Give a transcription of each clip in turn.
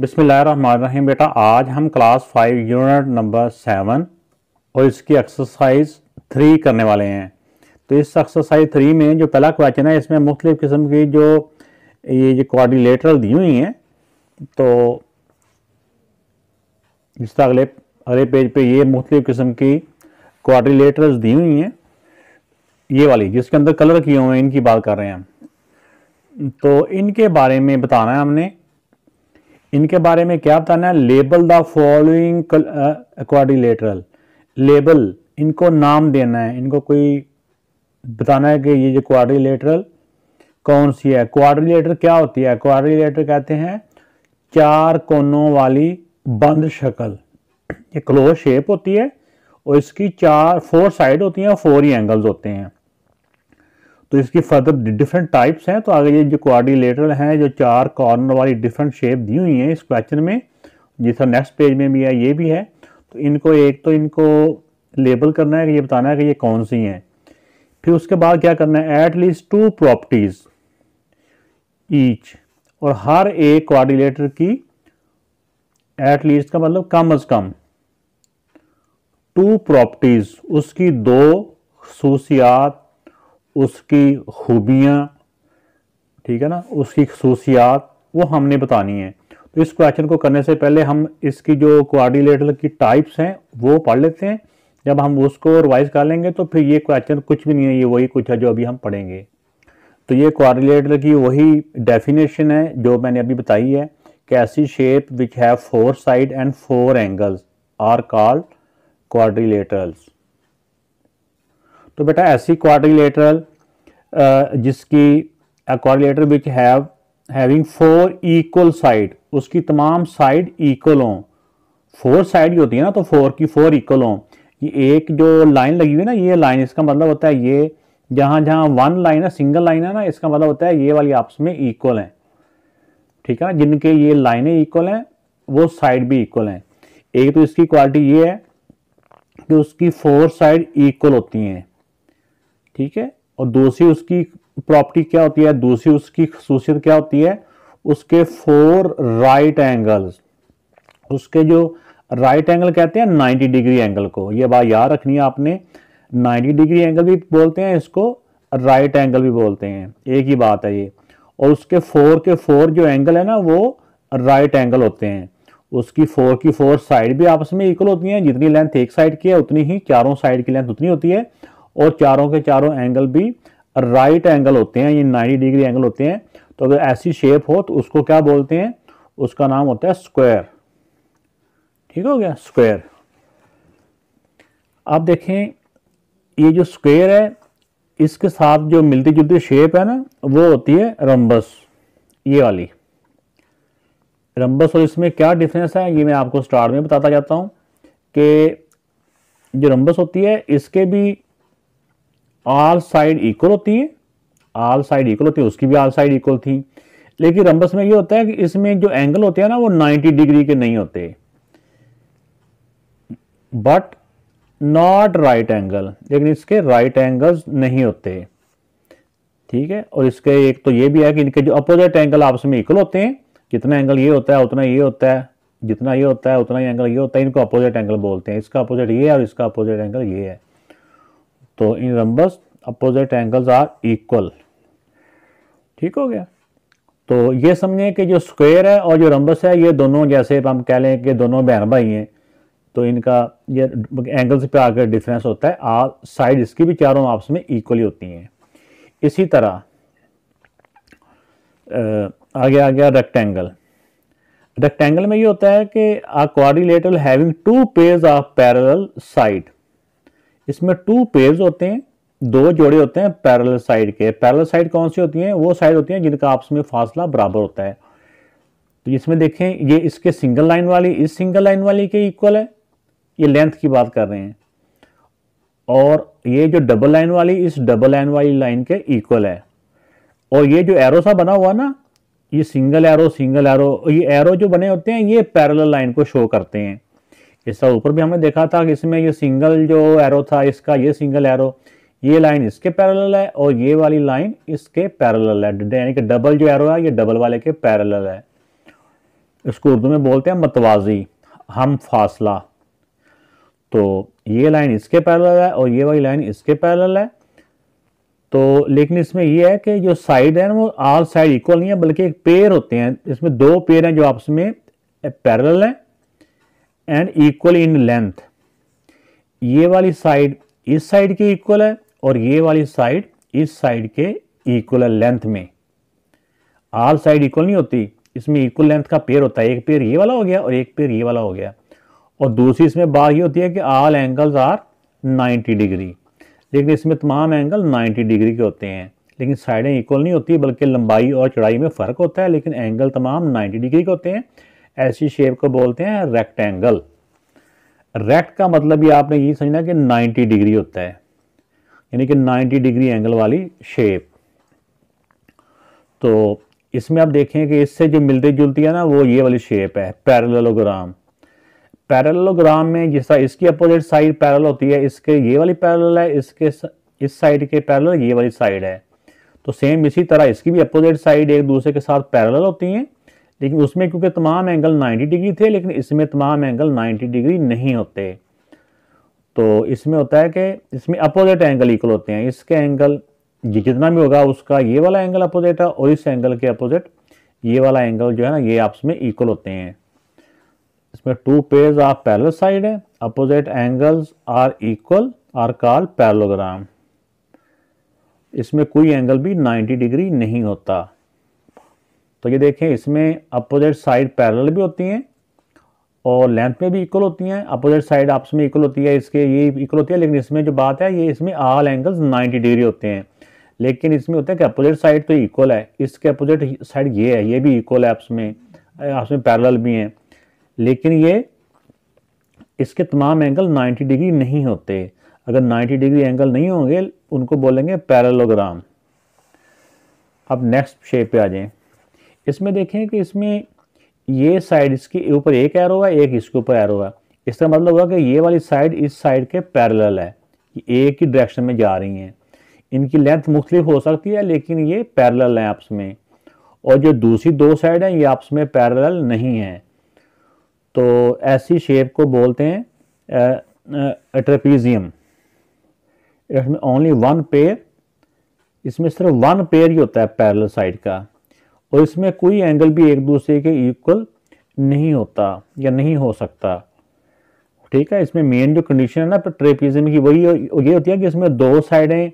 बिसमीम बेटा आज हम class five unit number seven और इसकी एक्सरसाइज थ्री करने वाले हैं तो इस एक्सरसाइज थ्री में जो पहला क्वेश्चन है इसमें मुख्तलिफ़ किस्म की जो ये जो कोऑर्डिलेटर दी हुई हैं तो जिस तरह अगले अगले पेज पे ये मुख्तलिफ़ किस्म की कोऑर्डिलेटर्स दी हुई हैं ये वाली जिसके अंदर कलर किए हुए हैं इनकी बात कर रहे हैं हम तो इनके बारे में बताना है हमने इनके बारे में क्या बताना है label the following quadrilateral label इनको नाम देना है इनको कोई बताना है कि ये जो क्वारिलेटरल कौन सी है क्वारिलेटर क्या होती है क्वारिलेटर कहते हैं चार कोनों वाली बंद शक्ल ये क्लोज शेप होती है और इसकी चार फोर साइड होती हैं और फोर ही एंगल्स होते हैं तो इसकी फर्दर डिफरेंट टाइप्स हैं तो आगे ये जो कोऑर्डिनेटर हैं जो चार कॉर्नर वाली डिफरेंट शेप दी हुई हैं इस क्वेश्चन में जैसा नेक्स्ट पेज में भी है ये भी है तो इनको एक तो इनको लेबल करना है कि ये बताना है कि ये कौन सी हैं फिर उसके बाद क्या करना है at least two properties each और हर एक क्वारिलेटर की एट लीस्ट का मतलब कम अज़ कम टू प्रॉपर्टीज़ उसकी दो खसूसियात उसकी खूबियाँ ठीक है ना उसकी खसूसियात वो हमने बतानी है तो इस क्वेश्चन को करने से पहले हम इसकी जो कोआर्डिनेटर की टाइप्स हैं वो पढ़ लेते हैं जब हम उसको रिवाइज कर लेंगे तो फिर ये क्वेश्चन कुछ भी नहीं है ये वही कुछ है जो अभी हम पढ़ेंगे तो ये कोआर्डिनेटर की वही डेफिनेशन है जो मैंने अभी बताई है कि ऐसी shape which have four side and four angles are called quadrilaterals तो बेटा ऐसी क्वारिलेटरल जिसकी quadrilateral which have having four equal side उसकी तमाम साइड इक्वल हों फोर साइड ही होती है ना तो फोर की फोर इक्वल हों ये एक जो लाइन लगी हुई है ना ये लाइन इसका मतलब होता है ये जहाँ जहाँ वन लाइन है सिंगल लाइन है ना इसका मतलब होता है ये वाली आपस में इक्वल हैं ठीक है ना जिनके ये लाइनें इक्वल हैं वो साइड भी इक्वल हैं एक तो इसकी क्वालिटी ये है कि उसकी फोर साइड इक्वल होती हैं ठीक है और दूसरी उसकी प्रॉपर्टी क्या होती है दूसरी उसकी खसूसियत क्या होती है उसके फोर राइट एंगल्स उसके जो राइट एंगल कहते हैं 90 डिग्री एंगल को ये बात याद रखनी है आपने 90 डिग्री एंगल भी बोलते हैं इसको राइट एंगल भी बोलते हैं एक ही बात है ये और उसके फोर के फोर जो एंगल है ना वो राइट एंगल होते हैं उसकी फोर की फोर साइड भी आपस में इक्वल होती हैं जितनी लेंथ एक साइड की है उतनी ही चारों साइड की लेंथ उतनी होती है और चारों के चारों एंगल भी राइट एंगल होते हैं ये 90 डिग्री एंगल होते हैं तो अगर ऐसी शेप हो तो उसको क्या बोलते हैं उसका नाम होता है स्क्वायर ठीक हो गया स्क्वायर आप देखें ये जो स्क्वायर है इसके साथ जो मिलती जुलती शेप है ना वो होती है रम्बस ये वाली रम्बस और इसमें क्या डिफरेंस है ये मैं आपको स्टार्ट में बताता जाता हूँ कि जो रम्बस होती है इसके भी आल साइड इक्वल होती है आल साइड इक्वल होती है उसकी भी आल साइड इक्वल थी लेकिन रंबस में ये होता है कि इसमें जो एंगल होते हैं ना वो 90 डिग्री के नहीं होते बट नॉट राइट एंगल लेकिन इसके राइट right एंगल नहीं होते ठीक है और इसके एक तो ये भी है कि इनके जो अपोजिट एंगल आपस में इक्वल होते हैं जितना एंगल ये होता है उतना ये होता है जितना ये होता है उतना ही एंगल ये होता है इनको अपोजिट एंगल बोलते हैं इसका अपोजिट ये है और इसका अपोजिट एंगल ये है तो in rhombus opposite angles are equal ठीक हो गया तो ये समझें कि जो स्क्वायर है और जो रंबस है ये दोनों जैसे हम कह लें कि दोनों बहन भाई हैं तो इनका ये एंगल्स पे आकर डिफरेंस होता है आ साइड इसकी भी चारों आपस में इक्वली होती हैं इसी तरह आगे आ गया रेक्टेंगल रेक्टेंगल में ये होता है कि a quadrilateral having two pairs of parallel side इसमें टू पेयर होते हैं दो जोड़े होते हैं पैरल साइड के पैरल साइड कौन सी होती हैं वो साइड होती हैं जिनका आपस में फासला बराबर होता है तो इसमें देखें ये इसके सिंगल लाइन वाली इस सिंगल लाइन वाली के इक्वल है ये लेंथ की बात कर रहे हैं और ये जो डबल लाइन वाली इस डबल लाइन वाली लाइन के इक्वल है और ये जो एरो सा बना हुआ ना ये सिंगल एरो सिंगल एरो ये एरो जो बने होते हैं ये पैरल लाइन को शो करते हैं इसका ऊपर भी हमने देखा था कि इसमें ये सिंगल जो एरो था इसका ये सिंगल एरो ये लाइन इसके पैरेलल है और ये वाली लाइन इसके पैरेलल है यानी कि डबल जो एरो है ये डबल वाले के पैरेलल है इसको उर्दू में बोलते हैं मतवाजी हम फासला तो ये लाइन इसके पैरेलल है और ये वाली लाइन इसके पैरेलल है तो लेकिन इसमें यह है कि जो साइड है ना वो आल साइड इक्वल नहीं है बल्कि एक पेयर होते हैं इसमें दो पेयर हैं जो आपस में पैरल हैं एंड इक्वल इन लेंथ ये वाली साइड इस साइड के इक्वल है और ये वाली साइड इस साइड के इक्वल है लेंथ में आल साइड इक्वल नहीं होती इसमें इक्वल लेंथ का पेयर होता है एक पेयर ये वाला हो गया और एक पेयर ये वाला हो गया और दूसरी इसमें बात ये होती है कि आल एंगल्स आर 90 डिग्री लेकिन इसमें तमाम एंगल 90 डिग्री के होते हैं लेकिन साइडें इक्वल नहीं होती बल्कि लंबाई और चौड़ाई में फ़र्क होता है लेकिन एंगल तमाम 90 डिग्री के होते हैं ऐसी शेप को बोलते हैं रेक्टेंगल रेक्ट का मतलब ये आपने यही समझना कि 90 डिग्री होता है यानी कि 90 डिग्री एंगल वाली शेप तो इसमें आप देखें कि इससे जो मिलती जुलती है ना वो ये वाली शेप है पैरेललोग्राम पैरेललोग्राम में जिस तरह इसकी अपोजिट साइड पैरल होती है इसके ये वाली पैरल है इसके इस साइड के पैरल ये वाली साइड है तो सेम इसी तरह इसकी भी अपोजिट साइड एक दूसरे के साथ पैरल होती हैं लेकिन उसमें क्योंकि तमाम एंगल 90 डिग्री थे लेकिन इसमें तमाम एंगल 90 डिग्री नहीं होते तो इसमें होता है कि इसमें अपोजिट एंगल इक्वल होते हैं इसके एंगल ये जितना भी होगा उसका ये वाला एंगल अपोजिट है और इस एंगल के अपोजिट ये वाला एंगल जो है ना ये आपस में इक्वल होते हैं इसमें two pairs of parallel side है opposite angles are equal are call parallelogram इसमें कोई एंगल भी 90 डिग्री नहीं होता तो ये देखें इसमें अपोजिट साइड पैरल भी होती हैं और लेंथ में भी इक्वल होती हैं अपोजिट साइड आपस में इक्वल होती है इसके ये इक्वल होती है लेकिन इसमें जो बात है ये इसमें आल एंगल्स 90 डिग्री होते हैं लेकिन इसमें होता है कि अपोजिट साइड तो इक्वल है इसके अपोजिट साइड ये है ये भी इक्वल है आपस में आपस में पैरल भी हैं लेकिन ये इसके तमाम एंगल नाइन्टी डिग्री नहीं होते अगर नाइन्टी डिग्री एंगल नहीं होंगे उनको बोलेंगे पैरलोग्राम अब नेक्स्ट शेप पे आ जाए इसमें देखें कि इसमें ये साइड इसके ऊपर एक एरो है एक इसके ऊपर एरो है इसका मतलब हुआ कि ये वाली साइड इस साइड के पैरेलल है एक ही डायरेक्शन में जा रही हैं इनकी लेंथ मुख्तलिफ हो सकती है लेकिन ये पैरेलल हैं आपस में और जो दूसरी दो साइड हैं ये आपस में पैरेलल नहीं हैं तो ऐसी शेप को बोलते हैं ट्रेपीजियम इसमें ओनली वन पेयर इसमें सिर्फ वन पेयर ही होता है पैरेलल साइड का और इसमें कोई एंगल भी एक दूसरे के इक्वल नहीं होता या नहीं हो सकता ठीक है इसमें मेन जो कंडीशन है ना ट्रेपिज्म की वही ये होती है कि इसमें दो साइडें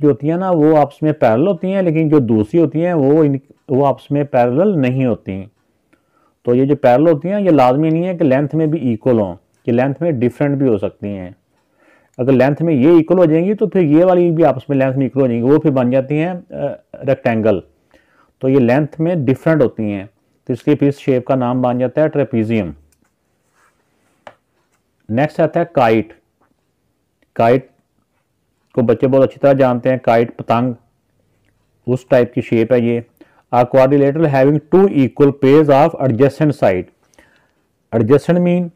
जो होती हैं ना वो आपस में पैरल होती हैं लेकिन जो दूसरी होती हैं वो इन वो आपस में पैरल नहीं होती तो ये जो पैरल होती हैं ये लाजमी नहीं है कि लेंथ में भी इक्वल हों कि लेंथ में डिफरेंट भी हो सकती हैं अगर लेंथ में ये इक्वल हो जाएंगी तो फिर ये वाली भी आपस में लेंथ में इक्वल हो जाएंगी वो फिर बन जाती हैं रेक्टेंगल तो ये लेंथ में डिफरेंट होती हैं तो इसलिए फिर इस शेप का नाम बन जाता है ट्रेपीजियम नेक्स्ट आता है काइट काइट को बच्चे बहुत अच्छी तरह जानते हैं काइट पतंग उस टाइप की शेप है ये a quadrilateral having two equal pairs of adjacent side adjacent mean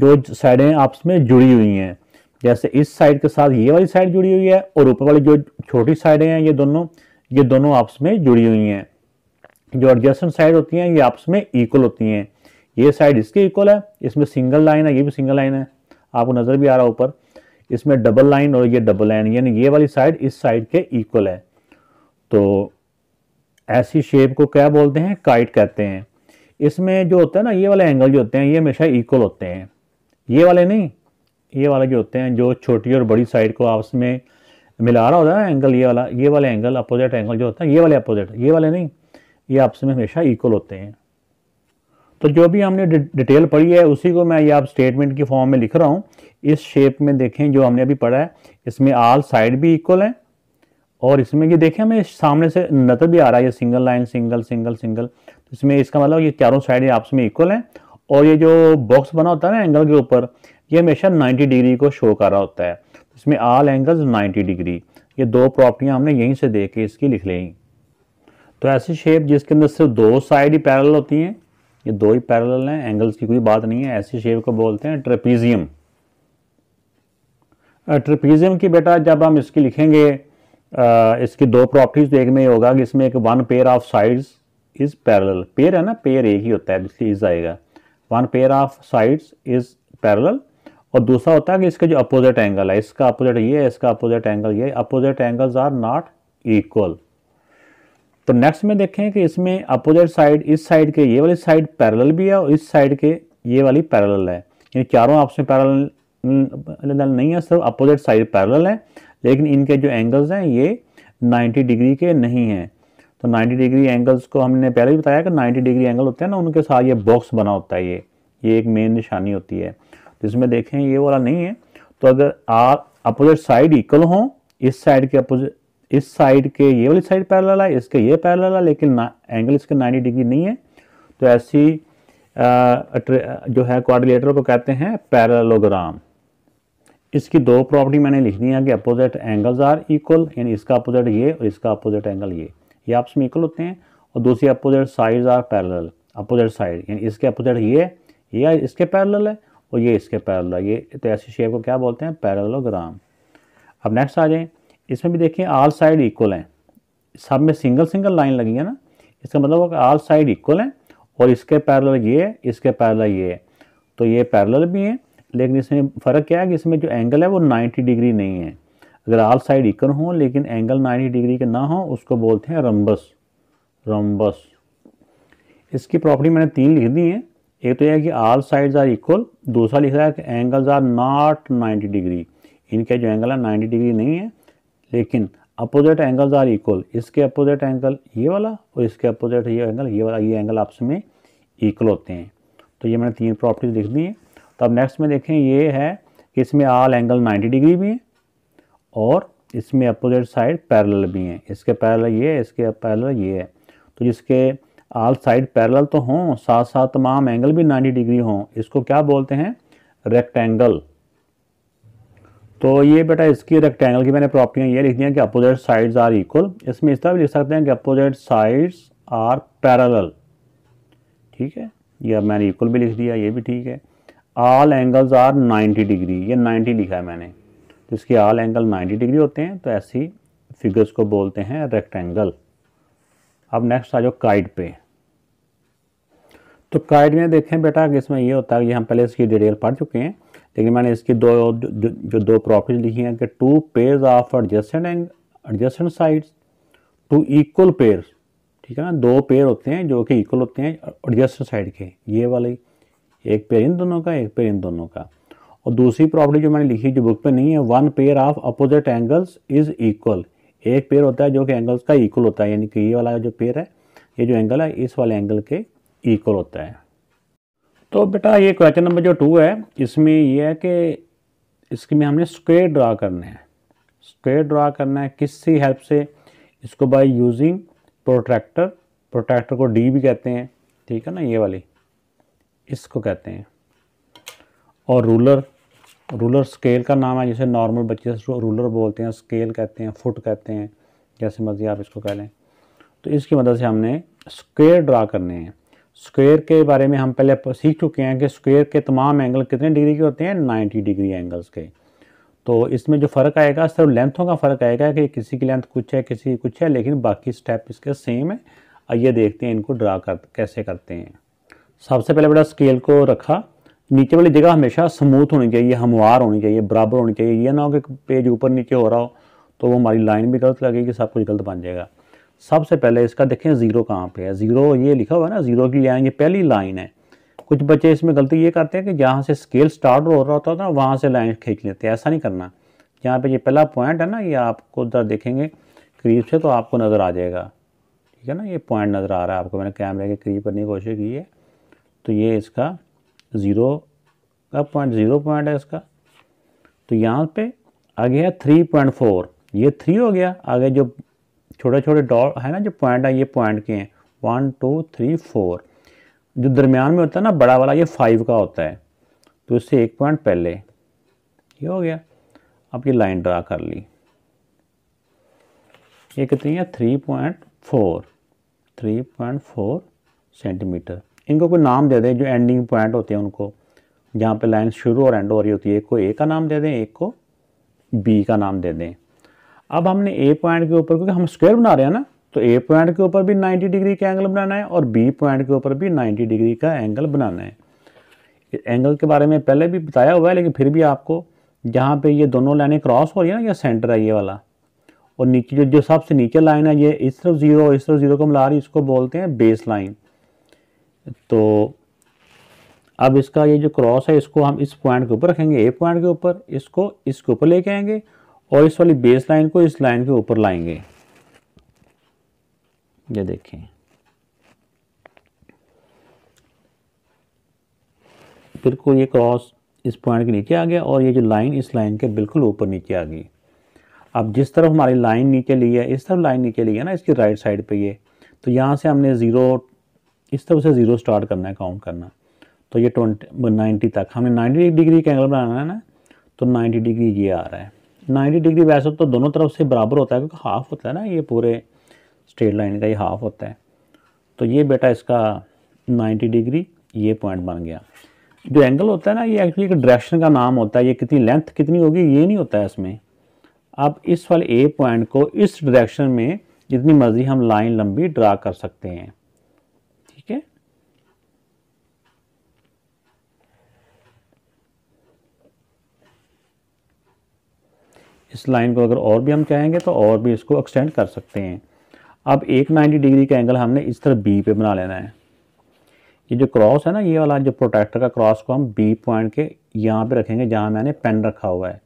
जो साइडें आपस में जुड़ी हुई हैं जैसे इस साइड के साथ ये वाली साइड जुड़ी हुई है और ऊपर वाली जो छोटी साइडें हैं ये दोनों ये दोनों आपस में जुड़ी हुई हैं जो एडजस्टेंट साइड होती हैं ये आपस में इक्वल होती हैं ये साइड इसके इक्वल है इसमें सिंगल लाइन है ये भी सिंगल लाइन है आपको नज़र भी आ रहा ऊपर इसमें डबल लाइन और ये डबल लाइन यानी ये वाली साइड इस साइड के इक्वल है तो ऐसी शेप को क्या बोलते हैं काइट कहते हैं इसमें जो होता है ना ये वाले एंगल जो होते हैं ये हमेशा इक्वल होते हैं ये वाले नहीं ये वाले जो होते हैं जो छोटी और बड़ी साइड को आपस में तो मिला रहा होता है ना एंगल ये वाला ये वाले एंगल अपोजिट एंगल जो होता है ये वाले अपोजिट ये वाले नहीं ये आपस में हमेशा इक्वल होते हैं तो जो भी हमने डिटेल पढ़ी है उसी को मैं ये आप स्टेटमेंट की फॉर्म में लिख रहा हूँ इस शेप में देखें जो हमने अभी पढ़ा है इसमें आल साइड भी इक्वल हैं और इसमें ये देखें हमें सामने से नजर भी आ रहा है ये single line single single single इसमें इसका मतलब ये चारों साइड आपस में इक्वल हैं और ये जो बॉक्स बना होता है ना एंगल के ऊपर ये हमेशा नाइन्टी डिग्री को शो कर रहा होता है इसमें आल एंगल्स 90 डिग्री ये दो प्रॉपर्टियां हमने यहीं से देख के इसकी लिख लें तो ऐसी शेप जिसके अंदर सिर्फ दो साइड ही पैरल होती हैं ये दो ही पैरल हैं एंगल्स की कोई बात नहीं है ऐसी शेप को बोलते हैं ट्रेपीजियम ट्रिपीजियम की बेटा जब हम इसकी लिखेंगे इसकी दो प्रॉपर्टीज तो एक में ये होगा कि इसमें एक one pair of sides is parallel pair है ना पेयर एक ही होता है इसलिए इज आएगा one pair of sides is parallel और दूसरा होता है कि इसके जो अपोजिट एंगल है इसका अपोजिट ये है इसका अपोजिट एंगल ये opposite angles are not equal तो नेक्स्ट में देखें कि इसमें अपोजिट साइड इस साइड के ये वाली साइड पैरेलल भी है और इस साइड के ये वाली पैरेलल है यानी चारों आपस में पैरल नहीं है सिर्फ अपोजिट साइड पैरेलल है लेकिन इनके जो एंगल्स हैं ये 90 डिग्री के नहीं हैं तो 90 डिग्री एंगल्स को हमने पहले ही बताया कि 90 डिग्री एंगल होते हैं ना उनके साथ ये बॉक्स बना होता है ये ये एक मेन निशानी होती है जिसमें देखें ये वाला नहीं है तो अगर आप अपोजिट साइड इक्वल हो इस साइड के अपोजिट इस साइड के ये वाली साइड पैरेलल है इसके ये पैरेलल है लेकिन एंगल इसके 90 डिग्री नहीं है तो ऐसी आ, जो है क्वारिलेटर को कहते हैं पैरलोग्राम इसकी दो प्रॉपर्टी मैंने लिखनी है कि अपोजिट एंगल्स आर इक्वल यानी इसका अपोजिट ये और इसका अपोजिट एंगल ये ये आपस में इक्वल होते हैं और दूसरी opposite sides are parallel opposite side यानी इसके अपोजिट ये या इसके पैरेलल है और ये इसके पैरल ये तो ऐसी शेप को क्या बोलते हैं पैरलोग्राम अब नेक्स्ट आ जाए इसमें भी देखिए आल साइड इक्वल हैं सब में सिंगल सिंगल लाइन लगी है ना इसका मतलब आल साइड इक्वल हैं और इसके पैरल ये है इसके पैरल ये है तो ये पैरल भी हैं लेकिन इसमें फ़र्क क्या है कि इसमें जो एंगल है वो 90 डिग्री नहीं है अगर आल साइड इक्वल हो लेकिन एंगल 90 डिग्री के ना हो उसको बोलते हैं रम्बस रम्बस इसकी प्रॉपर्टी मैंने तीन लिख दी है एक तो यह है कि आल साइड्स आर इक्वल दूसरा लिख रहा है कि एंगल्स आर नॉट 90 डिग्री इनके जो एंगल है 90 डिग्री नहीं है लेकिन अपोजिट एंगल्स आर इक्वल इसके अपोजिट एंगल ये वाला और इसके अपोजिट ये एंगल ये वाला ये एंगल आपस में इक्वल होते हैं तो ये मैंने तीन प्रॉपर्टीज लिख दी हैं तो अब नेक्स्ट में देखें ये है कि इसमें आल एंगल नाइन्टी डिग्री भी हैं और इसमें अपोजिट साइड पैरल भी हैं इसके पैरल ये है इसके पैरल ये है तो जिसके आल साइड पैरेलल तो हों साथ साथ तमाम एंगल भी 90 डिग्री हों इसको क्या बोलते हैं रेक्टेंगल तो ये बेटा इसकी रेक्टेंगल की मैंने प्रॉपर्टियाँ ये लिख दी हैं कि अपोजिट साइड्स आर इक्वल इसमें इस तरह भी लिख सकते हैं कि अपोजिट साइड्स आर पैरेलल ठीक है ये अब मैंने इक्वल भी लिख दिया ये भी ठीक है all angles are ninety degree ये नाइन्टी लिखा है मैंने तो इसके आल एंगल नाइन्टी डिग्री होते हैं तो ऐसी फिगर्स को बोलते हैं रेक्टेंगल अब नेक्स्ट आ जाओ काइट पे तो कार्ड में देखें बेटा कि इसमें ये होता है कि हम पहले इसकी डिटेल पढ़ चुके हैं लेकिन मैंने इसकी दो जो, जो दो प्रॉपर्टी लिखी हैं कि टू पेयर्स ऑफ एडजस्टेंट एंग adjacent sides two equal pair ठीक है ना दो पेयर होते हैं जो कि इक्वल होते हैं एडजस्टेंट साइड के ये वाले एक पेयर इन दोनों का एक पेयर इन दोनों का और दूसरी प्रॉपर्टी जो मैंने लिखी जो बुक पे नहीं है one pair of opposite angles is equal एक पेयर होता है जो कि एंगल्स का इक्वल होता है यानी कि ये वाला जो पेयर है ये जो एंगल है इस वाले एंगल के इक्वल होता है तो बेटा ये क्वेश्चन नंबर जो टू है इसमें यह है कि इसमें हमने स्क्वेयर ड्रा करना है स्क्वेयर ड्रा करना है किसकी हेल्प से इसको बाय यूजिंग प्रोट्रैक्टर प्रोट्रैक्टर को डी भी कहते हैं ठीक है ना ये वाली इसको कहते हैं और रूलर रूलर स्केल का नाम है जिसे नॉर्मल बच्चे रूलर बोलते हैं स्केल कहते हैं फुट कहते हैं जैसे मर्जी आप इसको कह लें तो इसकी मदद से हमने स्क्वेयर ड्रा करने हैं स्क्वेयर के बारे में हम पहले सीख चुके हैं कि स्क्वेयर के तमाम एंगल कितने डिग्री के होते हैं 90 डिग्री एंगल्स के तो इसमें जो फ़र्क आएगा सिर्फ लेंथों का फ़र्क आएगा कि किसी की लेंथ कुछ है किसी की कुछ है लेकिन बाकी स्टेप इसके सेम है आइए देखते हैं इनको ड्रा कर कैसे करते हैं सबसे पहले बड़ा स्केल को रखा नीचे वाली जगह हमेशा स्मूथ होनी चाहिए हमवार होनी चाहिए बराबर होनी चाहिए यह ना हो कि पेज ऊपर नीचे हो रहा हो तो वो हमारी लाइन भी गलत लगेगी सब कुछ गलत बन जाएगा सबसे पहले इसका देखें ज़ीरो कहाँ पे है ज़ीरो ये लिखा हुआ है ना ज़ीरो की लाइन ये पहली लाइन है कुछ बच्चे इसमें गलती ये करते हैं कि जहाँ से स्केल स्टार्ट हो रहा होता है ना वहाँ से लाइन खींच लेते हैं ऐसा नहीं करना यहाँ पे ये पहला पॉइंट है ना ये आपको उधर देखेंगे करीब से तो आपको नज़र आ जाएगा ठीक है ना ये पॉइंट नज़र आ रहा है आपको मैंने कैमरे के करीब करने की कोशिश की है तो ये इसका ज़ीरो का पॉइंट ज़ीरो पॉइंट है इसका तो यहाँ पे आ गया थ्री पॉइंट फोर ये थ्री हो गया आगे जो छोटे छोटे डॉट है ना जो पॉइंट है ये पॉइंट के हैं वन टू थ्री फोर जो दरमियान में होता है ना बड़ा वाला ये फाइव का होता है तो इससे एक पॉइंट पहले ये हो गया अब ये लाइन ड्रा कर ली ये कितनी है three point four three point four centimeter इनको कोई नाम दे दें जो एंडिंग पॉइंट होते हैं उनको जहाँ पे लाइन शुरू और एंड हो रही होती है एक को ए का नाम दे दें एक को बी का नाम दे दें अब हमने ए पॉइंट के ऊपर क्योंकि हम स्क्वायर बना रहे हैं ना तो ए पॉइंट के ऊपर भी 90 डिग्री का एंगल बनाना है और बी पॉइंट के ऊपर भी 90 डिग्री का एंगल बनाना है एंगल के बारे में पहले भी बताया हुआ है लेकिन फिर भी आपको जहाँ पे ये दोनों लाइनें क्रॉस हो रही है ना ये सेंटर है ये वाला और नीचे जो जो सबसे नीचे लाइन है ये इस तरफ ज़ीरो इस तरफ ज़ीरो को मिला रही इसको बोलते हैं बेस लाइन तो अब इसका ये जो क्रॉस है इसको हम इस पॉइंट के ऊपर रखेंगे ए पॉइंट के ऊपर इसको इसके ऊपर लेके आएंगे और इस वाली बेस लाइन को इस लाइन के ऊपर लाएंगे ये देखें बिल्कुल ये क्रॉस इस पॉइंट के नीचे आ गया और ये जो लाइन इस लाइन के बिल्कुल ऊपर नीचे आ गई अब जिस तरफ हमारी लाइन नीचे ली है इस तरफ लाइन नीचे ली है ना इसकी राइट साइड पे ये तो यहाँ से हमने ज़ीरो इस तरफ से ज़ीरो स्टार्ट करना है काउंट करना तो ये ट्वेंटी नाइन्टी तक हमने नाइन्टी डिग्री का एंगल बनाना है ना तो नाइन्टी डिग्री ये आ रहा है 90 डिग्री वैसे तो दोनों तरफ से बराबर होता है क्योंकि हाफ होता है ना ये पूरे स्ट्रेट लाइन का ये हाफ होता है तो ये बेटा इसका 90 डिग्री ये पॉइंट बन गया जो एंगल होता है ना ये एक्चुअली एक डायरेक्शन का नाम होता है ये कितनी लेंथ कितनी होगी ये नहीं होता है इसमें अब इस वाले ए पॉइंट को इस डायरेक्शन में जितनी मर्ज़ी हम लाइन लंबी ड्रा कर सकते हैं इस लाइन को अगर और भी हम चाहेंगे तो और भी इसको एक्सटेंड कर सकते हैं अब एक नाइन्टी डिग्री का एंगल हमने इस तरह बी पे बना लेना है ये जो क्रॉस है ना ये वाला जो प्रोटेक्टर का क्रॉस को हम बी पॉइंट के यहाँ पे रखेंगे जहाँ मैंने पेन रखा हुआ है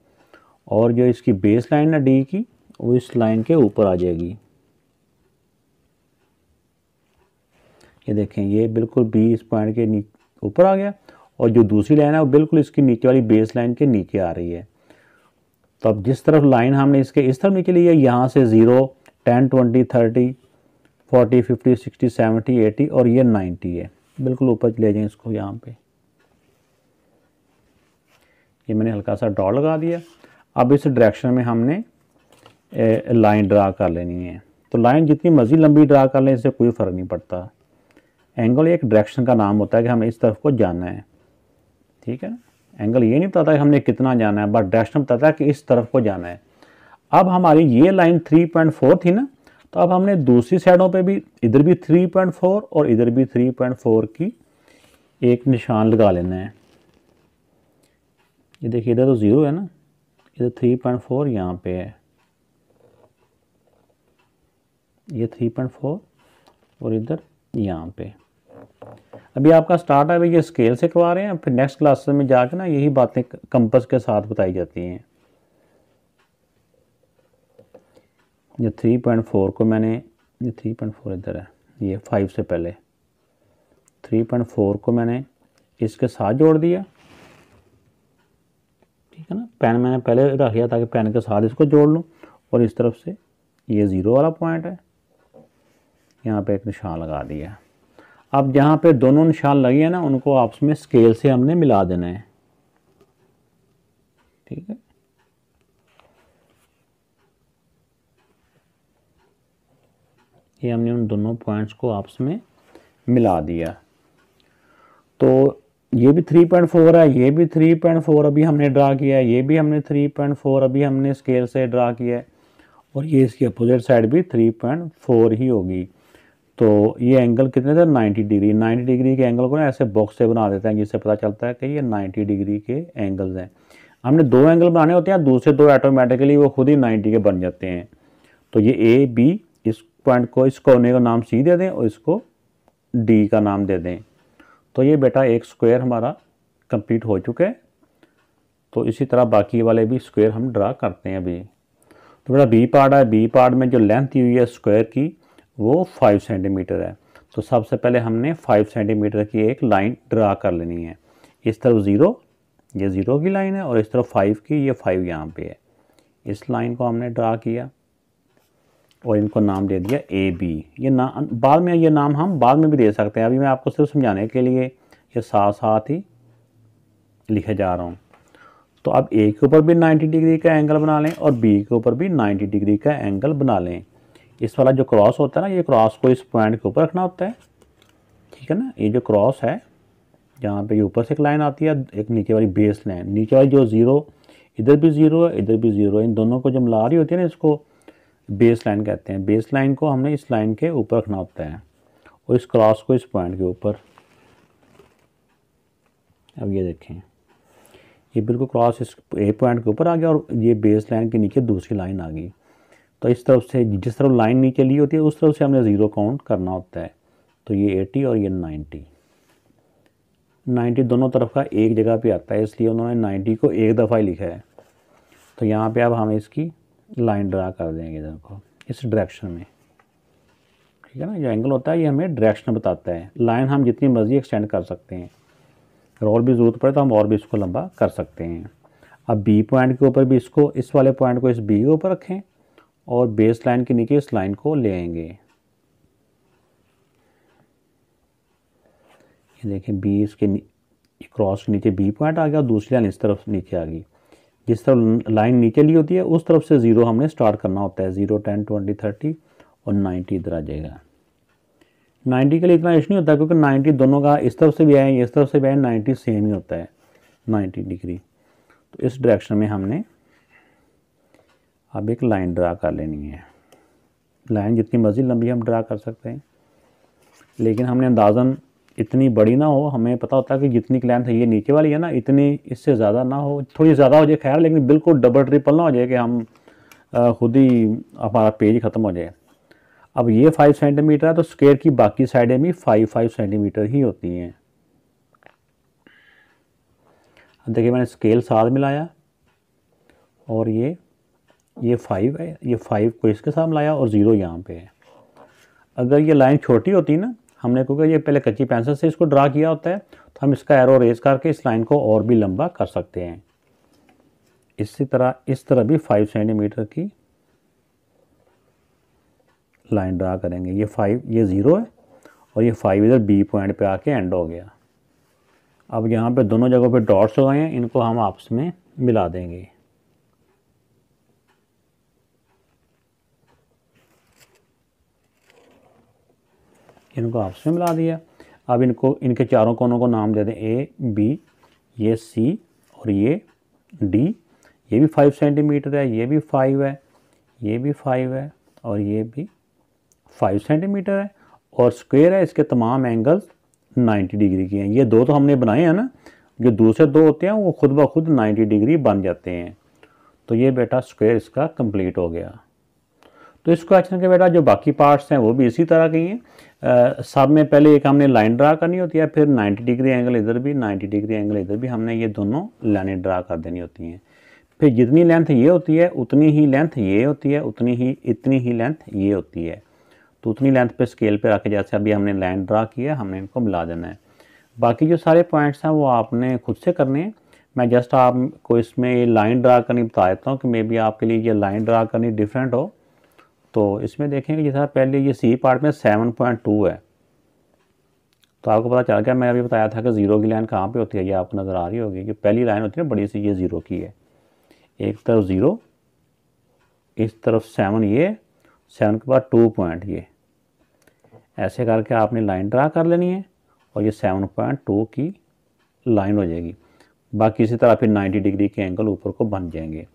और जो इसकी बेस लाइन है डी की वो इस लाइन के ऊपर आ जाएगी ये देखें ये बिल्कुल बी इस पॉइंट के ऊपर आ गया और जो दूसरी लाइन है वो बिल्कुल इसकी नीचे वाली बेस लाइन के नीचे आ रही है तो अब जिस तरफ लाइन हमने इसके इस तरफ निकली है यहाँ से zero ten twenty thirty forty fifty sixty seventy eighty और ये नाइन्टी है बिल्कुल ऊपर ले जाए इसको यहाँ पे ये मैंने हल्का सा डॉट लगा दिया अब इस डायरेक्शन में हमने लाइन ड्रा कर लेनी है तो लाइन जितनी मर्जी लंबी ड्रा कर लें इससे कोई फ़र्क नहीं पड़ता एंगल एक डायरेक्शन का नाम होता है कि हमें इस तरफ को जाना है ठीक है एंगल ये नहीं पता था कि हमने कितना जाना है बट डायरेक्शन पता है कि इस तरफ को जाना है अब हमारी ये लाइन 3.4 थी ना तो अब हमने दूसरी साइडों पे भी इधर भी 3.4 और इधर भी 3.4 की एक निशान लगा लेना है ये देखिए इधर तो ज़ीरो है ना इधर 3.4 पॉइंट फोर यहाँ पर है ये 3.4 और इधर यहाँ पे अभी आपका स्टार्ट है ये स्केल से करवा रहे हैं फिर नेक्स्ट क्लास में जाकर ना यही बातें कंपस के साथ बताई जाती हैं ये थ्री पॉइंट फोर को मैंने ये थ्री पॉइंट फोर इधर है ये फाइव से पहले थ्री पॉइंट फोर को मैंने इसके साथ जोड़ दिया ठीक है ना पेन मैंने पहले रख लिया ताकि पेन के साथ इसको जोड़ लूँ और इस तरफ से ये ज़ीरो वाला पॉइंट है यहाँ पे एक निशान लगा दिया अब जहाँ पे दोनों निशान लगे हैं ना उनको आपस में स्केल से हमने मिला देना है ठीक है ये हमने उन दोनों पॉइंट्स को आपस में मिला दिया तो ये भी 3.4 है ये भी 3.4 अभी हमने ड्रा किया है ये भी हमने 3.4 अभी हमने स्केल से ड्रा किया है और ये इसकी अपोजिट साइड भी 3.4 ही होगी तो ये एंगल कितने थे 90 डिग्री 90 डिग्री के एंगल को ना ऐसे बॉक्स से बना देते हैं जिससे पता चलता है कि ये 90 डिग्री के एंगल्स हैं हमने दो एंगल बनाने होते हैं दूसरे दो ऑटोमेटिकली वो खुद ही 90 के बन जाते हैं तो ये ए बी इस पॉइंट को इस कोने का नाम सी दे दें और इसको डी का नाम दे दें तो ये बेटा एक स्क्वेयर हमारा कंप्लीट हो चुका है तो इसी तरह बाकी वाले भी स्क्वेयर हम ड्रा करते हैं अभी तो बेटा बी पार्ट है बी पार्ट में जो लेंथ हुई है स्क्वायर की वो फाइव सेंटीमीटर है तो सबसे पहले हमने फाइव सेंटीमीटर की एक लाइन ड्रा कर लेनी है इस तरफ ज़ीरो ये ज़ीरो की लाइन है और इस तरफ फाइव की ये फाइव यहाँ पे है इस लाइन को हमने ड्रा किया और इनको नाम दे दिया ए बी ये ना बाद में ये नाम हम बाद में भी दे सकते हैं अभी मैं आपको सिर्फ समझाने के लिए ये साथ साथ ही लिखे जा रहा हूँ तो अब ए के ऊपर भी 90 डिग्री का एंगल बना लें और बी के ऊपर भी 90 डिग्री का एंगल बना लें इस वाला जो क्रॉस होता है ना ये क्रॉस को इस पॉइंट के ऊपर रखना होता है ठीक है ना ये जो क्रॉस है जहाँ पे ये ऊपर से एक लाइन आती है एक नीचे वाली बेस लाइन नीचे वाली जो ज़ीरो इधर भी ज़ीरो है इधर भी ज़ीरो है इन दोनों को जब ला रही होती है ना इसको बेस लाइन कहते हैं बेस लाइन को हमने इस लाइन के ऊपर रखना होता है और इस क्रॉस को इस पॉइंट के ऊपर अब ये देखें ये बिल्कुल क्रॉस इस ए पॉइंट के ऊपर आ गया और ये बेस लाइन के नीचे दूसरी लाइन आ गई तो इस तरफ से जिस तरफ लाइन नीचे ली होती है उस तरफ से हमने ज़ीरो काउंट करना होता है तो ये 80 और ये 90 90 दोनों तरफ का एक जगह पे आता है इसलिए उन्होंने 90 को एक दफ़ा ही लिखा है तो यहाँ पे अब हम इसकी लाइन ड्रा कर देंगे इधर को इस डायरेक्शन में ठीक है ना जो एंगल होता है ये हमें डायरेक्शन बताता है लाइन हम जितनी मर्ज़ी एक्सटेंड कर सकते हैं अगर और भी ज़रूरत पड़े तो हम और भी इसको लंबा कर सकते हैं अब बी पॉइंट के ऊपर भी इसको इस वाले पॉइंट को इस बी के ऊपर रखें और बेस लाइन के नीचे इस लाइन को ले आएंगे ये देखें बी इसके क्रॉस के नीचे बी पॉइंट आ गया और दूसरी लाइन इस तरफ नीचे आ गई जिस तरफ लाइन नीचे ली होती है उस तरफ से ज़ीरो हमने स्टार्ट करना होता है ज़ीरो टेन ट्वेंटी थर्टी और नाइन्टी इधर आ जाएगा नाइन्टी के लिए इतना इश नहीं होता क्योंकि नाइन्टी दोनों का इस तरफ से भी आए इस तरफ से भी आए नाइन्टी सेम ही होता है नाइन्टी डिग्री तो इस डायरेक्शन में हमने अब एक लाइन ड्रा कर लेनी है लाइन जितनी मर्ज़ी लंबी हम ड्रा कर सकते हैं लेकिन हमने अंदाज़न इतनी बड़ी ना हो हमें पता होता है कि जितनी लेंथ है ये नीचे वाली है ना इतनी इससे ज़्यादा ना हो थोड़ी ज़्यादा हो जाए खैर लेकिन बिल्कुल डबल ट्रिपल ना हो जाए कि हम खुद ही हमारा पेज ख़त्म हो जाए अब ये फाइव सेंटीमीटर है तो स्केयर की बाकी साइडें भी फाइव फाइव सेंटीमीटर ही होती हैं देखिए मैंने स्केल साथ मिलाया और ये ये फाइव है ये फाइव को इसके सामने लाया और ज़ीरो यहाँ पे है अगर ये लाइन छोटी होती ना हमने क्योंकि ये पहले कच्ची पेंसिल से इसको ड्रा किया होता है तो हम इसका एरो रेज करके इस लाइन को और भी लंबा कर सकते हैं इसी तरह इस तरह भी फाइव सेंटीमीटर की लाइन ड्रा करेंगे ये फाइव ये ज़ीरो है और ये फाइव इधर बी पॉइंट पे आके एंड हो गया अब यहाँ पे दोनों जगहों पे डॉट्स हो गए हैं इनको हम आपस में मिला देंगे इनको आपस में मिला दिया अब इनको इनके चारों कोनों को नाम दे दें ए बी ये सी और ये डी ये भी फाइव सेंटीमीटर है ये भी फाइव है ये भी फाइव है और ये भी फाइव सेंटीमीटर है और स्क्वेयर है इसके तमाम एंगल्स 90 डिग्री के हैं ये दो तो हमने बनाए हैं ना जो दूसरे दो होते हैं वो खुद ब खुद 90 डिग्री बन जाते हैं तो ये बेटा स्क्वेयर इसका कंप्लीट हो गया तो इस क्वेश्चन के बेटा जो बाकी पार्ट्स हैं वो भी इसी तरह के हैं सब में पहले एक हमने लाइन ड्रा करनी होती है फिर 90 डिग्री एंगल इधर भी 90 डिग्री एंगल इधर भी हमने ये दोनों लाइनें ड्रा कर देनी होती हैं फिर जितनी लेंथ ये होती है उतनी ही लेंथ ये होती है उतनी ही इतनी ही लेंथ ये होती है तो उतनी लेंथ पे स्केल पर रखे जैसे अभी हमने लाइन ड्रा किया हमने इनको मिला देना है बाकी जो सारे पॉइंट्स हैं वो आपने खुद से करने हैं मैं जस्ट आपको इसमें लाइन ड्रा करनी बता देता हूँ कि मे बी आपके लिए ये लाइन ड्रा करनी डिफरेंट हो तो इसमें देखेंगे जैसे पहले ये सी पार्ट में सेवन पॉइंट टू है तो आपको पता चल गया मैं अभी बताया था कि ज़ीरो की लाइन कहाँ पे होती है ये आपको नज़र आ रही होगी कि पहली लाइन होती है बड़ी सी ये ज़ीरो की है एक तरफ ज़ीरो इस तरफ सेवन ये सेवन के बाद टू पॉइंट ये ऐसे करके आपने लाइन ड्रा कर लेनी है और ये सेवन पॉइंट टू की लाइन हो जाएगी बाकी इसी तरह फिर नाइन्टी डिग्री के एंगल ऊपर को बन जाएंगे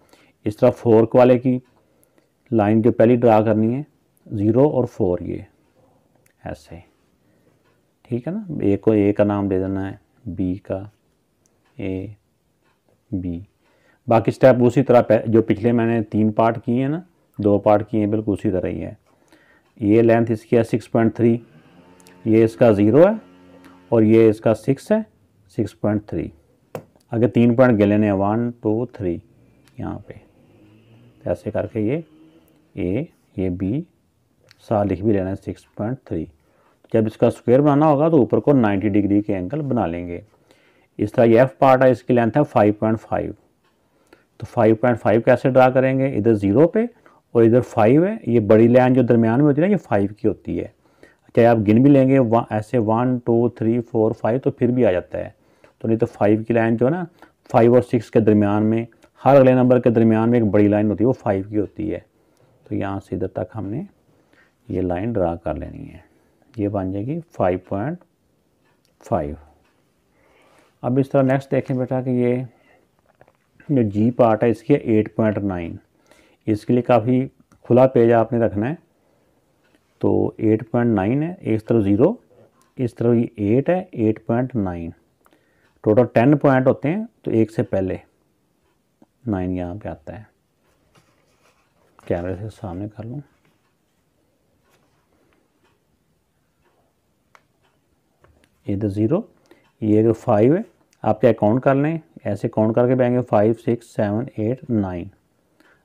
इस तरह फोर्क वाले की लाइन जो पहली ड्रा करनी है ज़ीरो और फोर ये ऐसे ठीक है ना ए को ए का नाम दे देना है बी का ए बी बाकी स्टेप उसी तरह जो पिछले मैंने तीन पार्ट किए हैं ना दो पार्ट किए हैं बिल्कुल उसी तरह ही है ये लेंथ इसकी है सिक्स पॉइंट थ्री ये इसका ज़ीरो है और ये इसका सिक्स है सिक्स पॉइंट थ्री अगर तीन पॉइंट गे लेने वन टू थ्री यहाँ पे ऐसे करके ये ए ये बी सा लिख भी लेना है सिक्स पॉइंट थ्री जब इसका स्क्वायर बनाना होगा तो ऊपर को 90 डिग्री के एंगल बना लेंगे इस तरह ये एफ पार्ट है इसकी लेंथ है 5.5 तो 5.5 कैसे ड्रा करेंगे इधर ज़ीरो पे और इधर फाइव है ये बड़ी लाइन जो दरमियान में होती है ना ये फाइव की होती है चाहे आप गिन भी लेंगे वा, ऐसे one two three four five तो फिर भी आ जाता है तो नहीं तो फाइव की लाइन जो है ना फाइव और सिक्स के दरमियान में हर अगले नंबर के दरमियान में एक बड़ी लाइन होती है वो फाइव की होती है तो यहाँ से इधर तक हमने ये लाइन ड्रा कर लेनी है ये बन जाएगी फाइव पॉइंट फाइव अब इस तरह नेक्स्ट देखें बेटा कि ये जो जी पार्ट है इसकी एट पॉइंट नाइन इसके लिए काफ़ी खुला पेज आपने रखना है तो एट पॉइंट नाइन है इस तरफ ज़ीरो इस तरफ ये एट है eight point nine total ten point होते हैं तो एक से पहले नाइन यहाँ पे आता है कैमरे से सामने कर लूँ ये तो ज़ीरो ये अगर फाइव है आप क्या कर लें ऐसे काउंट करके बैंगे five six seven eight nine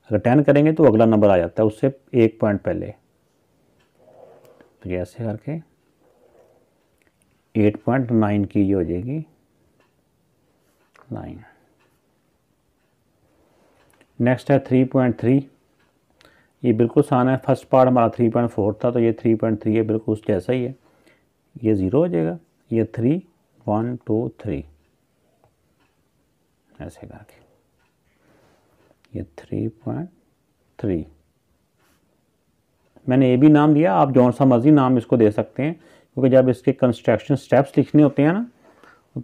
अगर टेन करेंगे तो अगला नंबर आ जाता है उससे एक पॉइंट पहले तो ऐसे करके एट पॉइंट नाइन की ये हो जाएगी नाइन नेक्स्ट है थ्री पॉइंट थ्री ये बिल्कुल आसान है फर्स्ट पार्ट हमारा थ्री पॉइंट फोर था तो ये थ्री पॉइंट थ्री है बिल्कुल उस जैसा ही है ये ज़ीरो हो जाएगा ये थ्री वन टू थ्री ऐसे करके ये थ्री पॉइंट थ्री मैंने ये भी नाम दिया आप जौन सा मर्जी नाम इसको दे सकते हैं क्योंकि जब इसके कंस्ट्रक्शन स्टेप्स लिखने होते हैं ना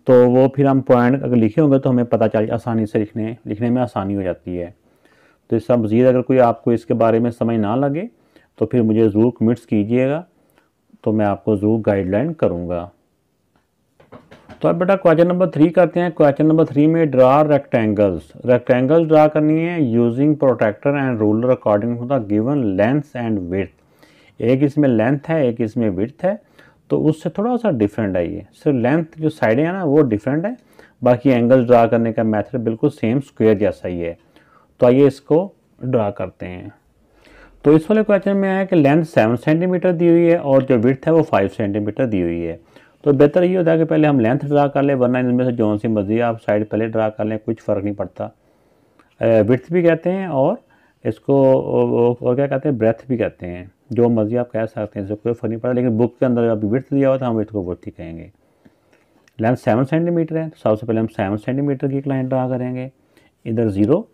तो वो फिर हम पॉइंट अगर लिखे होंगे तो हमें पता चल आसानी से लिखने लिखने में आसानी हो जाती है तो इस मज़ीद अगर कोई आपको इसके बारे में समझ ना लगे तो फिर मुझे ज़रूर कमेंट्स कीजिएगा तो मैं आपको ज़रूर गाइडलाइन करूँगा तो अब बेटा क्वेश्चन नंबर थ्री करते हैं क्वेश्चन नंबर थ्री में ड्रा रेक्टेंगल्स रेक्टेंगल्स ड्रा करनी है using protractor and ruler according to the given length and width एक इसमें लेंथ है एक इसमें विथ है तो उससे थोड़ा सा डिफरेंट है ये सिर्फ लेंथ जो साइडें हैं ना वो डिफरेंट है बाकी एंगल्स ड्रा करने का मैथड बिल्कुल सेम स्क्वेयर जैसा ही है तो आइए इसको ड्रा करते हैं तो इस वाले क्वेश्चन में आया कि लेंथ सेवन सेंटीमीटर दी हुई है और जो विथ है वो फाइव सेंटीमीटर दी हुई है तो बेहतर ये होता है कि पहले हम लेंथ ड्रा कर लें वरना इनमें से जौन सी मर्जी आप साइड पहले ड्रा कर लें कुछ फ़र्क नहीं पड़ता विथ भी कहते हैं और इसको और क्या कहते हैं ब्रेथ भी कहते हैं जो मर्जी आप कह सकते हैं इससे कोई फ़र्क नहीं पड़ता लेकिन बुक के अंदर अभी विथ दिया हुआ था हम इसको विथ ही कहेंगे लेंथ सेवन सेंटीमीटर है तो सबसे पहले हम सेवन सेंटीमीटर की एक लाइन ड्रा करेंगे इधर ज़ीरो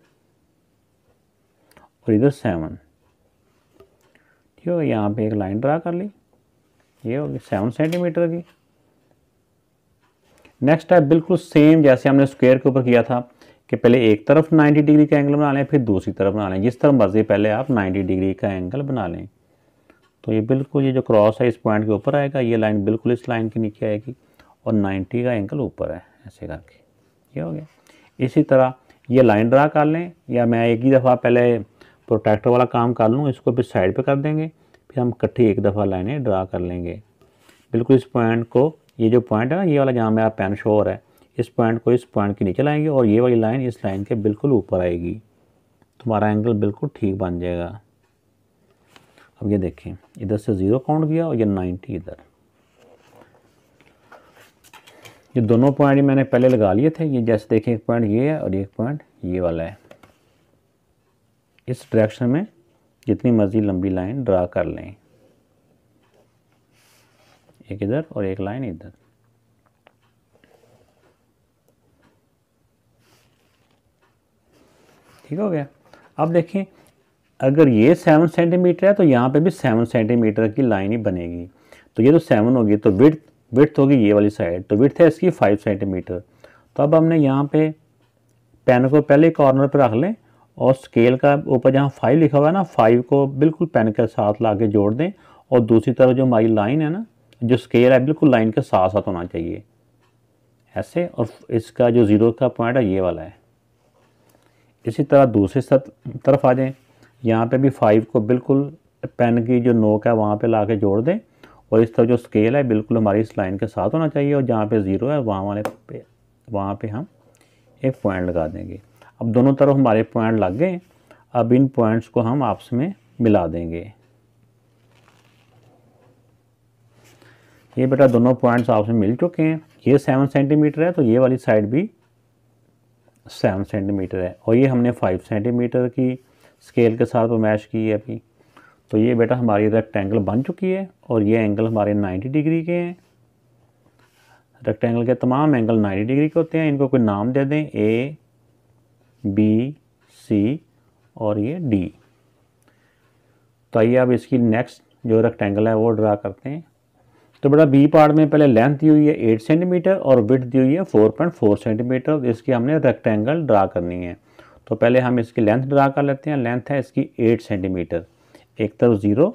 इधर सेवन ठीक है यहाँ पे एक लाइन ड्रा कर ली ये होगी सेवन सेंटीमीटर की नेक्स्ट है बिल्कुल सेम जैसे हमने स्क्वायर के ऊपर किया था कि पहले एक तरफ 90 डिग्री का एंगल बना लें फिर दूसरी तरफ बना लें जिस तरह मर्जी पहले आप 90 डिग्री का एंगल बना लें तो ये बिल्कुल ये जो क्रॉस है इस पॉइंट के ऊपर आएगा ये लाइन बिल्कुल इस लाइन के नीचे आएगी और 90 का एंगल ऊपर है ऐसे करके ये हो गया इसी तरह ये लाइन ड्रा कर लें या मैं एक ही दफ़ा पहले प्रोटेक्टर वाला काम कर लूँ इसको फिर साइड पे कर देंगे फिर हम इकट्ठी एक दफ़ा लाइनें ड्रा कर लेंगे बिल्कुल इस पॉइंट को ये जो पॉइंट है ना ये वाला जहाँ मेरा पेन शोर है इस पॉइंट को इस पॉइंट के नीचे लाएंगे और ये वाली लाइन इस लाइन के बिल्कुल ऊपर आएगी तुम्हारा एंगल बिल्कुल ठीक बन जाएगा अब ये देखें इधर से ज़ीरो काउंट किया और ये नाइन्टी इधर ये दोनों पॉइंट मैंने पहले लगा लिए थे ये जैसे देखें एक पॉइंट ये है और एक पॉइंट ये वाला है इस डायरेक्शन में जितनी मर्जी लंबी लाइन ड्रा कर लें एक इधर और एक लाइन इधर ठीक हो गया अब देखें अगर ये सेवन सेंटीमीटर है तो यहाँ पे भी सेवन सेंटीमीटर की लाइन ही बनेगी तो ये तो सेवन होगी तो विथ विथ होगी ये वाली साइड तो विथ है इसकी फाइव सेंटीमीटर तो अब हमने यहाँ पे पेन को पहले कॉर्नर पर रख लें और स्केल का ऊपर जहाँ फाइव लिखा हुआ है ना फाइव को बिल्कुल पेन के साथ ला के जोड़ दें और दूसरी तरफ जो हमारी लाइन है ना जो स्केल है बिल्कुल लाइन के साथ साथ होना चाहिए ऐसे और इसका जो ज़ीरो का पॉइंट है ये वाला है इसी तरह दूसरी तरफ आ जाएँ यहाँ पे भी फाइव को बिल्कुल पेन की जो नोक है वहाँ पे ला के जोड़ दें और इस तरफ जो स्केल है बिल्कुल हमारी इस लाइन के साथ होना चाहिए और जहाँ पे ज़ीरो है वहाँ वाले पे वहाँ पे हम एक पॉइंट लगा देंगे अब दोनों तरफ हमारे पॉइंट लग गए अब इन पॉइंट्स को हम आपस में मिला देंगे ये बेटा दोनों पॉइंट्स आपस में मिल चुके हैं ये सेवन सेंटीमीटर है तो ये वाली साइड भी सेवन सेंटीमीटर है और ये हमने फाइव सेंटीमीटर की स्केल के साथ मैश की है अभी तो ये बेटा हमारी रेक्टेंगल बन चुकी है और ये एंगल हमारे 90 डिग्री के हैं रेक्टेंगल के तमाम एंगल 90 डिग्री के होते हैं इनको कोई नाम दे दें ए बी सी और ये डी तो आइए अब इसकी नेक्स्ट जो रेक्टेंगल है वो ड्रा करते हैं तो बेटा बी पार्ट में पहले लेंथ दी हुई है एट सेंटीमीटर और विथ दी हुई है फोर पॉइंट फोर सेंटीमीटर इसकी हमने रेक्टेंगल ड्रा करनी है तो पहले हम इसकी लेंथ ड्रा कर लेते हैं लेंथ है इसकी एट सेंटीमीटर एक तरफ ज़ीरो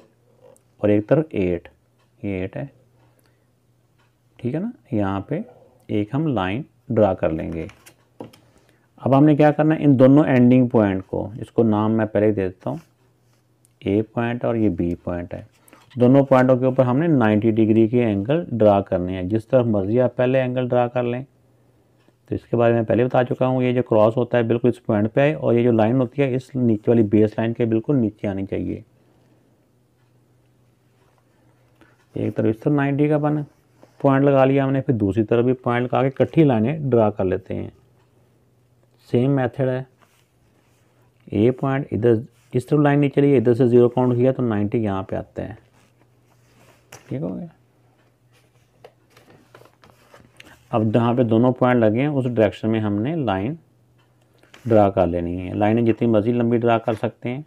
और एक तरफ एट ये एट है ठीक है ना यहाँ पे एक हम लाइन ड्रा कर लेंगे अब हमने क्या करना है इन दोनों एंडिंग पॉइंट को इसको नाम मैं पहले ही दे देता हूँ ए पॉइंट और ये बी पॉइंट है दोनों पॉइंटों के ऊपर हमने 90 डिग्री के एंगल ड्रा करने हैं जिस तरफ मर्जी आप पहले एंगल ड्रा कर लें तो इसके बारे में पहले बता चुका हूँ ये जो क्रॉस होता है बिल्कुल इस पॉइंट पे आए और ये जो लाइन होती है इस नीचे वाली बेस लाइन के बिल्कुल नीचे आनी चाहिए एक तरफ इस तरफ नाइन्टी का बना पॉइंट लगा लिया हमने फिर दूसरी तरफ भी पॉइंट लगा के इकट्ठी लाइने ड्रा कर लेते हैं सेम मेथड है ए पॉइंट इधर इस तरफ लाइन चली है इधर से ज़ीरो काउंट किया तो नाइन्टी यहाँ पे आते हैं ठीक हो गया अब जहाँ पे दोनों पॉइंट लगे हैं उस डायरेक्शन में हमने लाइन ड्रा कर लेनी है लाइनें जितनी मर्जी लंबी ड्रा कर सकते हैं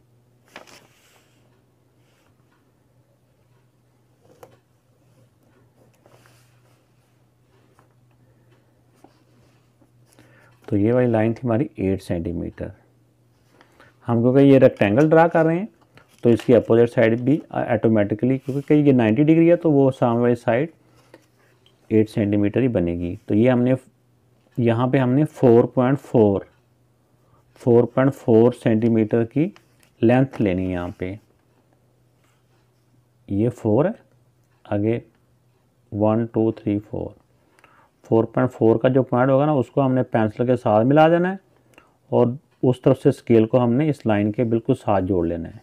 तो ये वाली लाइन थी हमारी एट सेंटीमीटर हम क्योंकि ये रेक्टेंगल ड्रा कर रहे हैं तो इसकी अपोजिट साइड भी ऑटोमेटिकली क्योंकि ये 90 डिग्री है तो वो सामने वाली साइड 8 सेंटीमीटर ही बनेगी तो ये हमने यहाँ पे हमने 4.4 4.4 सेंटीमीटर की लेंथ लेनी है यहाँ पे ये फोर है आगे one two three four four point four का जो पॉइंट होगा ना उसको हमने पेंसिल के साथ मिला देना है और उस तरफ से स्केल को हमने इस लाइन के बिल्कुल साथ जोड़ लेना है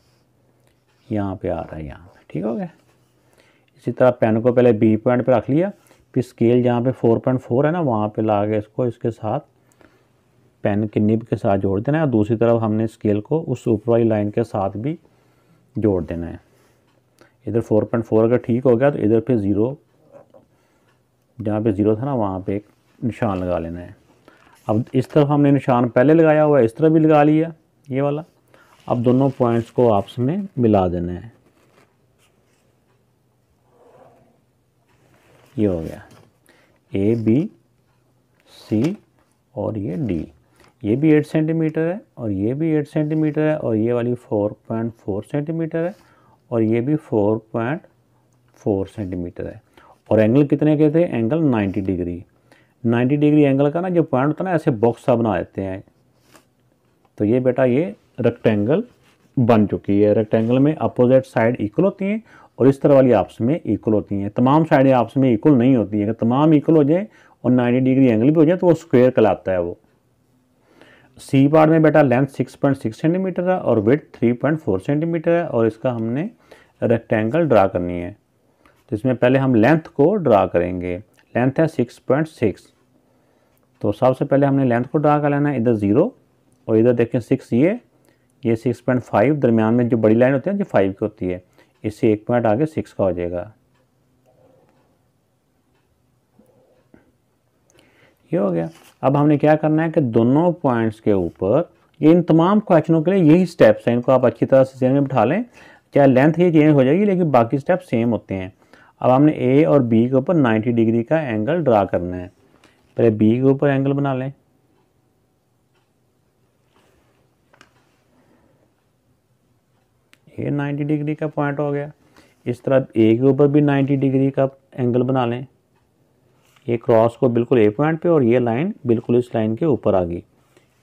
यहाँ पे आ रहा है यहाँ पे ठीक हो गया इसी तरह पेन को पहले बी पॉइंट पे रख लिया फिर स्केल जहाँ पे फोर पॉइंट फोर है ना वहाँ पे ला के इसको इसके साथ पेन के निब के साथ जोड़ देना है और दूसरी तरफ हमने स्केल को उस ऊपर वाली लाइन के साथ भी जोड़ देना है इधर फोर पॉइंट फोर अगर ठीक हो गया तो इधर फिर ज़ीरो जहाँ पे ज़ीरो था ना वहाँ पे एक निशान लगा लेना है अब इस तरफ हमने निशान पहले लगाया हुआ है इस तरफ भी लगा लिया ये वाला अब दोनों पॉइंट्स को आपस में मिला देना है ये हो गया ए बी सी और ये डी ये भी एट सेंटीमीटर है और ये भी एट सेंटीमीटर है और ये वाली फोर पॉइंट फोर सेंटीमीटर है और ये भी फोर पॉइंट फोर सेंटीमीटर है और एंगल कितने के थे एंगल 90 डिग्री 90 डिग्री एंगल का ना जो पॉइंट होता है ना ऐसे बॉक्स सा बना देते हैं तो ये बेटा ये रेक्टेंगल बन चुकी है रेक्टेंगल में अपोजिट साइड इक्वल होती हैं और इस तरह वाली आपस में इक्वल होती हैं तमाम साइडें आपस में इक्वल नहीं होती हैं अगर तमाम इक्वल हो जाए और 90 डिग्री एंगल भी हो जाए तो वो स्क्वेयर कहलाता है वो सी पार्ट में बेटा लेंथ 6.6 सेंटीमीटर है और वेट 3.4 सेंटीमीटर है और इसका हमने रेक्टेंगल ड्रा करनी है तो इसमें पहले हम लेंथ को ड्रा करेंगे लेंथ है सिक्स पॉइंट सिक्स तो सबसे पहले हमने लेंथ को ड्रा कर लेना है इधर ज़ीरो और इधर देखें सिक्स ये ये सिक्स पॉइंट फाइव दरमियान में जो बड़ी लाइन होती है जो फाइव की होती है इससे एक पॉइंट आगे सिक्स का हो जाएगा ये हो गया अब हमने क्या करना है कि दोनों पॉइंट्स के ऊपर ये इन तमाम क्वेश्चनों के लिए यही स्टेप्स हैं इनको आप अच्छी तरह से सेम में बिठा लें क्या लेंथ ये चेंज हो जाएगी लेकिन बाकी स्टेप सेम होते हैं अब हमने ए और बी के ऊपर 90 डिग्री का एंगल ड्रा करना है पहले बी के ऊपर एंगल बना लें ये 90 डिग्री का पॉइंट हो गया इस तरह ए के ऊपर भी 90 डिग्री का एंगल बना लें ये क्रॉस को बिल्कुल ए पॉइंट पे और ये लाइन बिल्कुल इस लाइन के ऊपर आ गई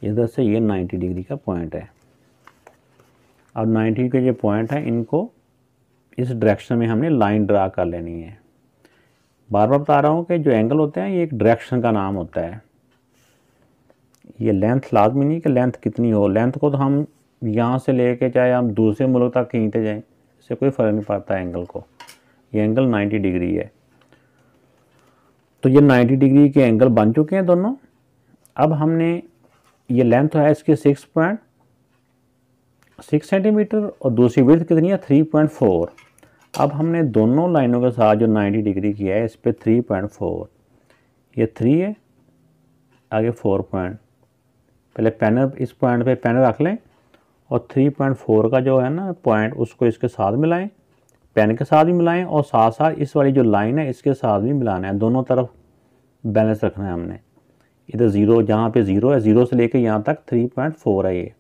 इधर से ये 90 डिग्री का पॉइंट है अब 90 के जो पॉइंट है इनको इस डायरेक्शन में हमने लाइन ड्रा कर लेनी है बार बार बता रहा हूँ कि जो एंगल होते हैं ये एक डायरेक्शन का नाम होता है ये लेंथ लाजमी नहीं कि लेंथ कितनी हो लेंथ को तो हम यहाँ से कर चाहे हम दूसरे मुल्क तक खींचते जाएँ इससे कोई फ़र्क नहीं पड़ता एंगल को ये एंगल नाइन्टी डिग्री है तो ये 90 डिग्री के एंगल बन चुके हैं दोनों अब हमने ये लेंथ है इसकी सिक्स पॉइंट सिक्स सेंटीमीटर और दूसरी विर्थ कितनी है थ्री पॉइंट फोर अब हमने दोनों लाइनों के साथ जो नाइन्टी डिग्री किया है इस पर थ्री पॉइंट फोर ये थ्री है आगे फोर पॉइंट पहले पेन इस पॉइंट पे पेन रख लें और थ्री पॉइंट फोर का जो है ना पॉइंट उसको इसके साथ मिलाएं पेन के साथ भी मिलाएं और साथ साथ इस वाली जो लाइन है इसके साथ भी मिलाना है दोनों तरफ बैलेंस रखना है हमने इधर ज़ीरो जहाँ पे ज़ीरो है ज़ीरो से लेकर यहाँ तक थ्री पॉइंट फोर है ये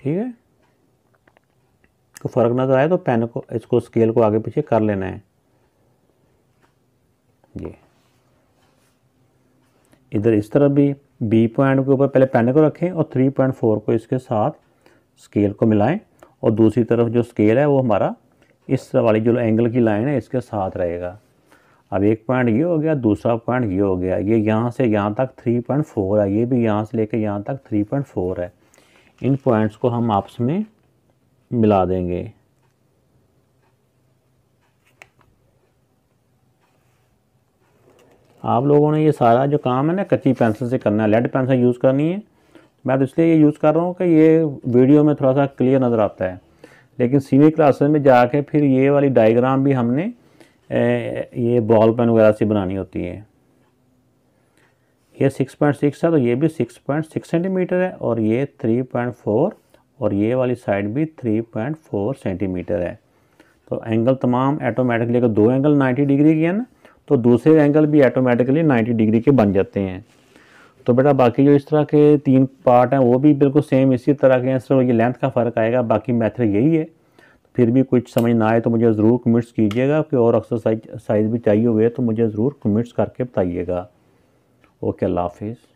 ठीक है इसको फ़र्क नज़र तो आए तो पेन को इसको स्केल को आगे पीछे कर लेना है ये इधर इस तरफ भी बी पॉइंट के ऊपर पहले पेन को रखें और थ्री पॉइंट फोर को इसके साथ स्केल को मिलाएं और दूसरी तरफ जो स्केल है वो हमारा इस तरह वाली जो एंगल की लाइन है इसके साथ रहेगा अब एक पॉइंट ये हो गया दूसरा पॉइंट ये हो गया ये यहाँ से यहाँ तक थ्री पॉइंट फोर है ये भी यहाँ से लेकर यहाँ तक थ्री पॉइंट फोर है इन पॉइंट्स को हम आपस में मिला देंगे आप लोगों ने ये सारा जो काम है ना कच्ची पेंसिल से करना है लेड पेंसिल यूज़ करनी है मैं तो इसलिए ये यूज़ कर रहा हूँ कि ये वीडियो में थोड़ा सा क्लियर नज़र आता है लेकिन सीनियर क्लासेस में जाके फिर ये वाली डायग्राम भी हमने ये बॉल पेन वगैरह से बनानी होती है ये 6.6 है तो ये भी 6.6 सेंटीमीटर है और ये 3.4 और ये वाली साइड भी 3.4 सेंटीमीटर है तो एंगल तमाम ऐटोमेटिकली अगर दो एंगल 90 डिग्री के हैं ना तो दूसरे एंगल भी ऐटोमेटिकली 90 डिग्री के बन जाते हैं तो बेटा बाकी जो इस तरह के तीन पार्ट हैं वो भी बिल्कुल सेम इसी तरह के हैं ये लेंथ का फ़र्क आएगा बाकी मैथड यही है फिर भी कुछ समझ ना आए तो मुझे ज़रूर कमेंट्स कीजिएगा कि और एक्सरसाइज साइज भी चाहिए हुए तो मुझे ज़रूर कमेंट्स करके बताइएगा ओके अल्लाह हाफिज़